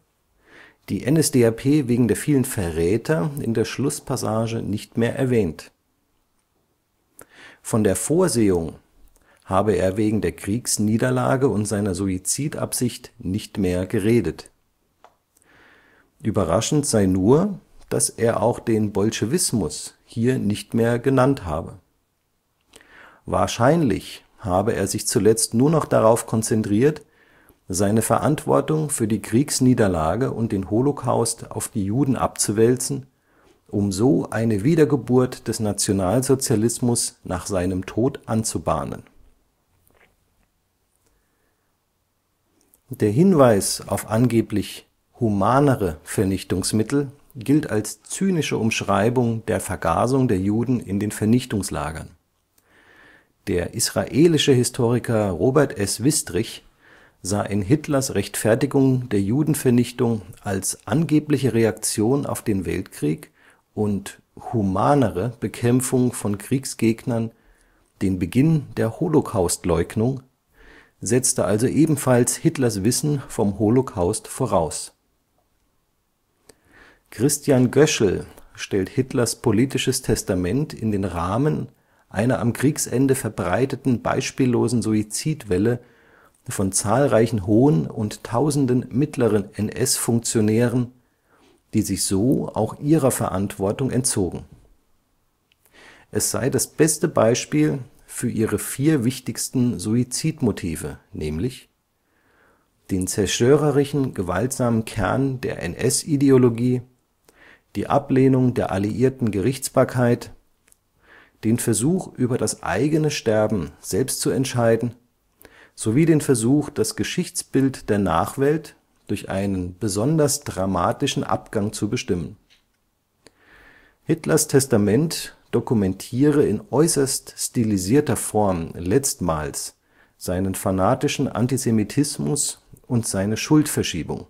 Speaker 1: die NSDAP wegen der vielen Verräter in der Schlusspassage nicht mehr erwähnt. Von der Vorsehung habe er wegen der Kriegsniederlage und seiner Suizidabsicht nicht mehr geredet. Überraschend sei nur, dass er auch den Bolschewismus hier nicht mehr genannt habe. Wahrscheinlich habe er sich zuletzt nur noch darauf konzentriert seine Verantwortung für die Kriegsniederlage und den Holocaust auf die Juden abzuwälzen, um so eine Wiedergeburt des Nationalsozialismus nach seinem Tod anzubahnen. Der Hinweis auf angeblich „ humanere “Vernichtungsmittel gilt als zynische Umschreibung der Vergasung der Juden in den Vernichtungslagern. Der israelische Historiker Robert S. Wistrich sah in Hitlers Rechtfertigung der Judenvernichtung als angebliche Reaktion auf den Weltkrieg und humanere Bekämpfung von Kriegsgegnern den Beginn der Holocaustleugnung, setzte also ebenfalls Hitlers Wissen vom Holocaust voraus. Christian Goeschel stellt Hitlers politisches Testament in den Rahmen einer am Kriegsende verbreiteten beispiellosen Suizidwelle von zahlreichen hohen und tausenden mittleren NS-Funktionären, die sich so auch ihrer Verantwortung entzogen. Es sei das beste Beispiel für ihre vier wichtigsten Suizidmotive: nämlich: den zerstörerischen gewaltsamen Kern der NS-Ideologie, die Ablehnung der alliierten Gerichtsbarkeit, den Versuch über das eigene Sterben selbst zu entscheiden sowie den Versuch, das Geschichtsbild der Nachwelt durch einen besonders dramatischen Abgang zu bestimmen. Hitlers Testament dokumentiere in äußerst stilisierter Form letztmals seinen fanatischen Antisemitismus und seine Schuldverschiebung,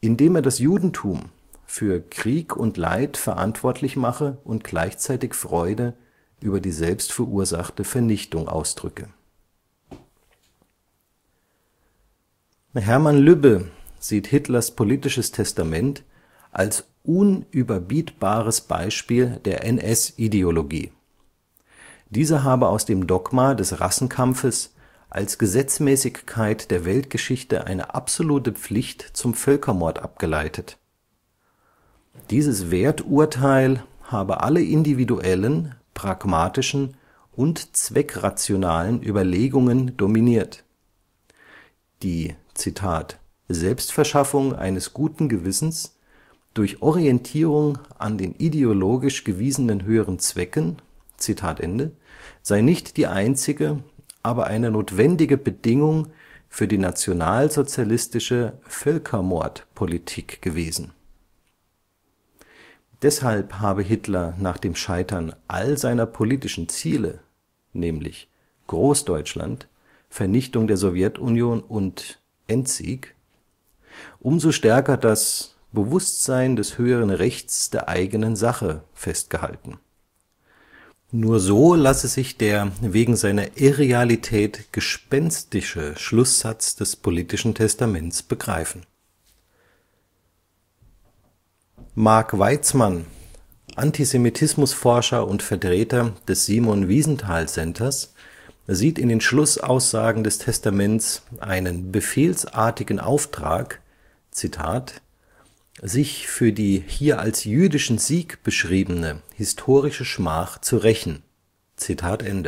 Speaker 1: indem er das Judentum für Krieg und Leid verantwortlich mache und gleichzeitig Freude über die selbstverursachte Vernichtung ausdrücke Hermann Lübbe sieht Hitlers politisches Testament als unüberbietbares Beispiel der NS-Ideologie. Diese habe aus dem Dogma des Rassenkampfes als Gesetzmäßigkeit der Weltgeschichte eine absolute Pflicht zum Völkermord abgeleitet. Dieses Werturteil habe alle individuellen, pragmatischen und zweckrationalen Überlegungen dominiert. Die „ Selbstverschaffung eines guten Gewissens durch Orientierung an den ideologisch gewiesenen höheren Zwecken “sei nicht die einzige, aber eine notwendige Bedingung für die nationalsozialistische Völkermordpolitik gewesen. Deshalb habe Hitler nach dem Scheitern all seiner politischen Ziele (Großdeutschland, Vernichtung der Sowjetunion und Endsieg “, umso stärker das „ Bewusstsein des höheren Rechts der eigenen Sache “festgehalten. Nur so lasse sich der wegen seiner Irrealität „ gespenstische Schlusssatz des politischen Testaments begreifen. Mark Weitzman, Antisemitismusforscher und Vertreter des Simon Wiesenthal-Centers sieht in den Schlussaussagen des Testaments einen befehlsartigen Auftrag, „ sich für die hier als jüdischen Sieg beschriebene historische Schmach zu rächen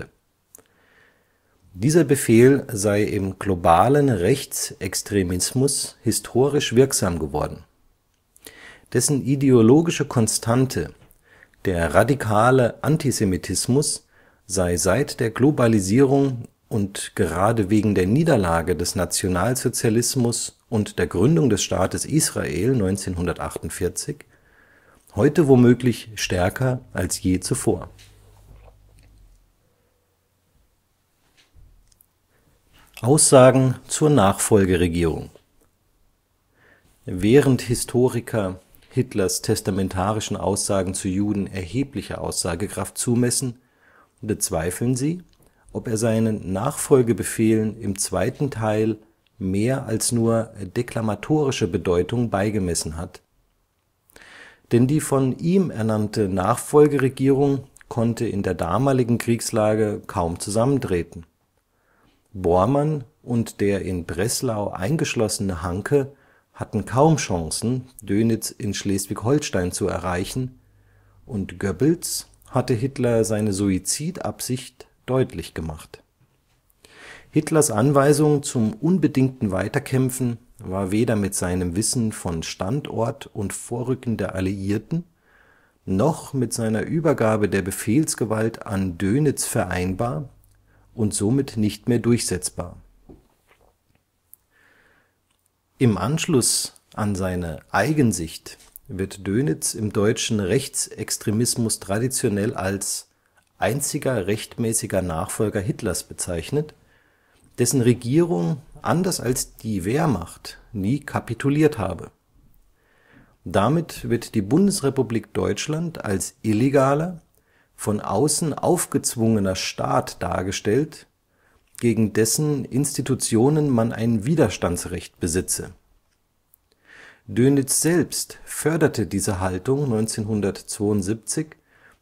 Speaker 1: “. Dieser Befehl sei im globalen Rechtsextremismus historisch wirksam geworden. Dessen ideologische Konstante, der radikale Antisemitismus sei seit der Globalisierung und gerade wegen der Niederlage des Nationalsozialismus und der Gründung des Staates Israel 1948 heute womöglich stärker als je zuvor. Aussagen zur Nachfolgeregierung Während Historiker Hitlers testamentarischen Aussagen zu Juden erhebliche Aussagekraft zumessen bezweifeln sie, ob er seinen Nachfolgebefehlen im zweiten Teil mehr als nur deklamatorische Bedeutung beigemessen hat. Denn die von ihm ernannte Nachfolgeregierung konnte in der damaligen Kriegslage kaum zusammentreten. Bormann und der in Breslau eingeschlossene Hanke hatten kaum Chancen, Dönitz in Schleswig-Holstein zu erreichen, und Goebbels hatte Hitler seine Suizidabsicht deutlich gemacht. Hitlers Anweisung zum unbedingten Weiterkämpfen war weder mit seinem Wissen von Standort und Vorrücken der Alliierten noch mit seiner Übergabe der Befehlsgewalt an Dönitz vereinbar und somit nicht mehr durchsetzbar. Im Anschluss an seine Eigensicht wird Dönitz im deutschen Rechtsextremismus traditionell als „ einziger rechtmäßiger Nachfolger Hitlers “bezeichnet, dessen Regierung anders als die Wehrmacht nie kapituliert habe. Damit wird die Bundesrepublik Deutschland als illegaler, von außen aufgezwungener Staat dargestellt, gegen dessen Institutionen man ein Widerstandsrecht besitze Dönitz selbst förderte diese Haltung 1972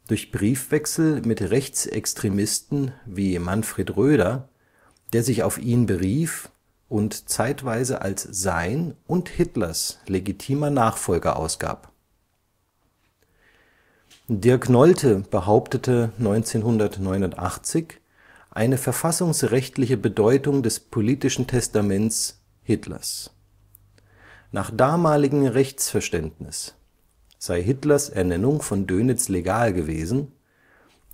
Speaker 1: durch Briefwechsel mit Rechtsextremisten wie Manfred Röder, der sich auf ihn berief und zeitweise als sein und Hitlers legitimer Nachfolger ausgab. Dirk Nolte behauptete 1989, eine verfassungsrechtliche Bedeutung des politischen Testaments Hitlers nach damaligem Rechtsverständnis sei Hitlers Ernennung von Dönitz legal gewesen,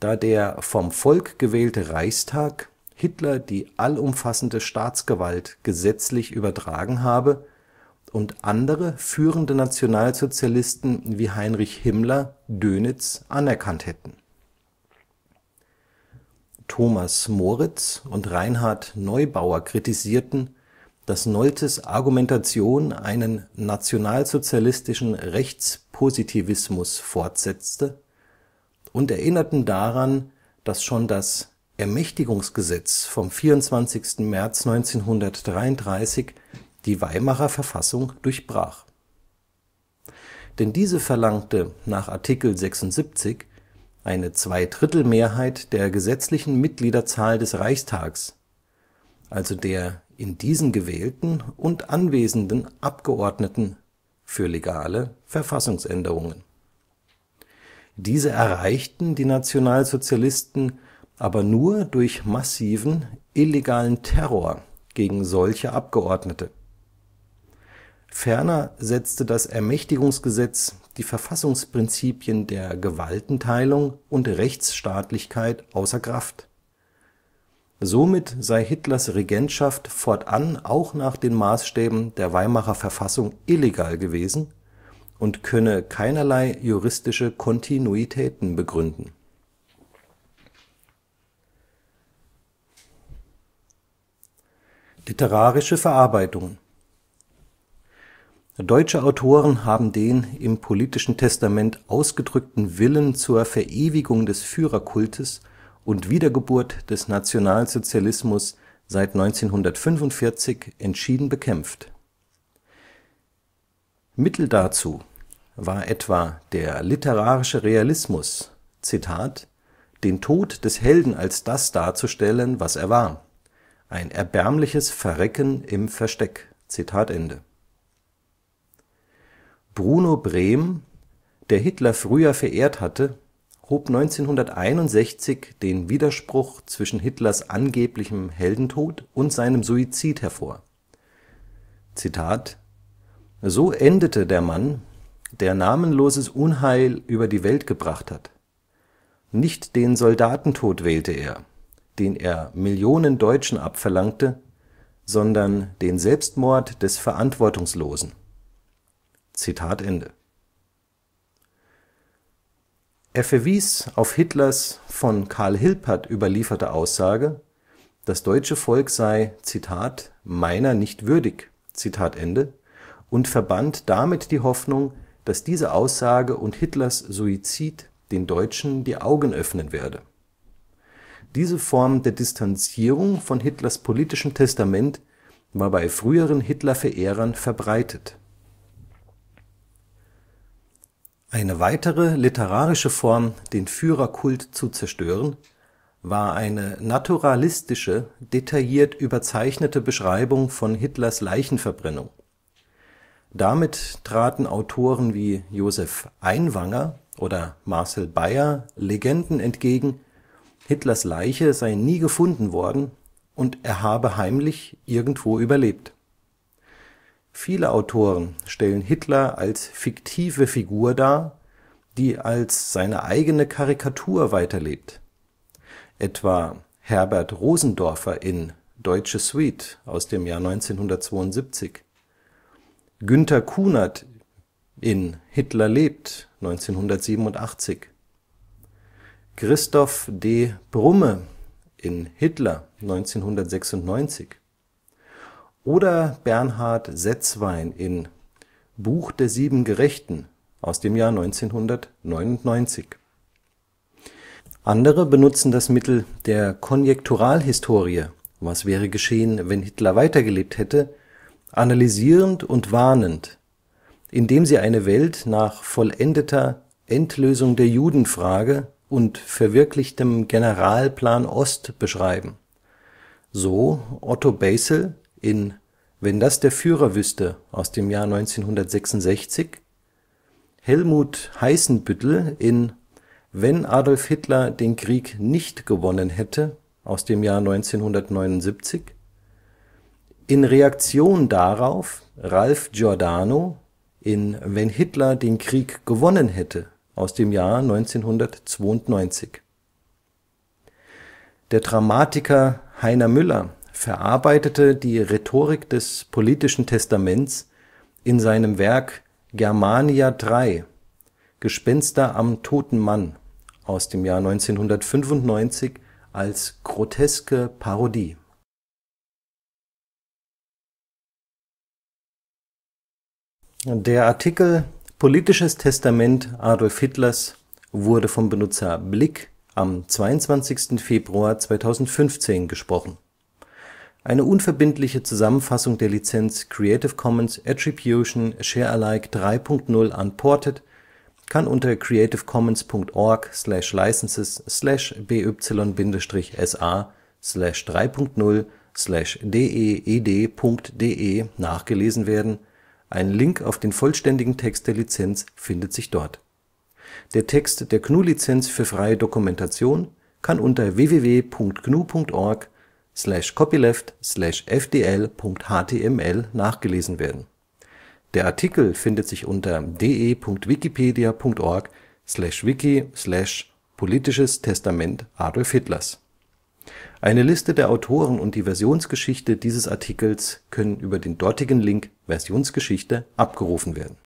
Speaker 1: da der vom Volk gewählte Reichstag Hitler die allumfassende Staatsgewalt gesetzlich übertragen habe und andere führende Nationalsozialisten wie Heinrich Himmler Dönitz anerkannt hätten. Thomas Moritz und Reinhard Neubauer kritisierten dass Noltes Argumentation einen nationalsozialistischen Rechtspositivismus fortsetzte, und erinnerten daran, dass schon das Ermächtigungsgesetz vom 24. März 1933 die Weimarer Verfassung durchbrach. Denn diese verlangte nach Art. 76 eine Zweidrittelmehrheit der gesetzlichen Mitgliederzahl des Reichstags, also der in diesen gewählten und anwesenden Abgeordneten für legale Verfassungsänderungen. Diese erreichten die Nationalsozialisten aber nur durch massiven illegalen Terror gegen solche Abgeordnete. Ferner setzte das Ermächtigungsgesetz die Verfassungsprinzipien der Gewaltenteilung und Rechtsstaatlichkeit außer Kraft Somit sei Hitlers Regentschaft fortan auch nach den Maßstäben der Weimarer Verfassung illegal gewesen und könne keinerlei juristische Kontinuitäten begründen Literarische Verarbeitungen Deutsche Autoren haben den im politischen Testament ausgedrückten Willen zur Verewigung des Führerkultes und Wiedergeburt des Nationalsozialismus seit 1945 entschieden bekämpft. Mittel dazu war etwa der literarische Realismus, „ den Tod des Helden als das darzustellen, was er war: ein erbärmliches Verrecken im Versteck. “Bruno Brehm, der Hitler früher verehrt hatte hob 1961 den Widerspruch zwischen Hitlers angeblichem Heldentod und seinem Suizid hervor: „ So endete der Mann, der namenloses Unheil über die Welt gebracht hat. Nicht den Soldatentod wählte er, den er Millionen Deutschen abverlangte, sondern den Selbstmord des Verantwortungslosen. “Im er verwies auf Hitlers von Karl Hilpert überlieferte Aussage, das deutsche Volk sei „ meiner nicht würdig “und verband damit die Hoffnung, dass diese Aussage und Hitlers Suizid den Deutschen die Augen öffnen werde. Diese Form der Distanzierung von Hitlers politischem Testament war bei früheren Hitlerverehrern verbreitet Eine weitere literarische Form, den Führerkult zu zerstören, war eine naturalistische, detailliert überzeichnete Beschreibung von Hitlers Leichenverbrennung. Damit traten Autoren wie Josef Einwanger oder Marcel Beyer Legenden entgegen, Hitlers Leiche sei nie gefunden worden und er habe heimlich irgendwo überlebt Viele Autoren stellen Hitler als fiktive Figur dar, die als seine eigene Karikatur weiterlebt (etwa Herbert Rosendorfer in Deutsche Suite (1972), Günter Kunert in Hitler lebt (1987), Christoph D. Brumme in Hitler (1996 oder Bernhard Setzwein in Buch der sieben Gerechten (1999). Andere benutzen das Mittel der Konjekturalhistorie (Was wäre geschehen, wenn Hitler weitergelebt hätte) analysierend und warnend, indem sie eine Welt nach vollendeter Endlösung der Judenfrage und verwirklichtem Generalplan Ost beschreiben, so Otto Basil in Wenn das der Führer wüsste (1966), Helmut Heißenbüttel in Wenn Adolf Hitler den Krieg nicht gewonnen hätte (1979), in Reaktion darauf Ralph Giordano in Wenn Hitler den Krieg gewonnen hätte (1992). Der Dramatiker Heiner Müller verarbeitete die Rhetorik des politischen Testaments in seinem Werk Germania 3 – Gespenster am toten Mann (1995) als groteske Parodie Politisches Testament Adolf Hitlers wurde vom Benutzer Blick am 22. Februar 2015 gesprochen eine unverbindliche Zusammenfassung der Lizenz Creative Commons Attribution Share Alike 3 Punkt 0 Unported kann unter creative slash licenses slash by sa slash 30 slash deedde e e nachgelesen werden, ein Link auf den vollständigen Text der Lizenz findet sich dort. Der Text der GNU Lizenz für freie Dokumentation kann unter www.gnu.org copyleft/fdl.html nachgelesen werden. Der Artikel findet sich unter de.wikipedia.org/wiki/Politisches Testament Adolf Hitlers. Eine Liste der Autoren und die Versionsgeschichte dieses Artikels können über den dortigen Link Versionsgeschichte abgerufen werden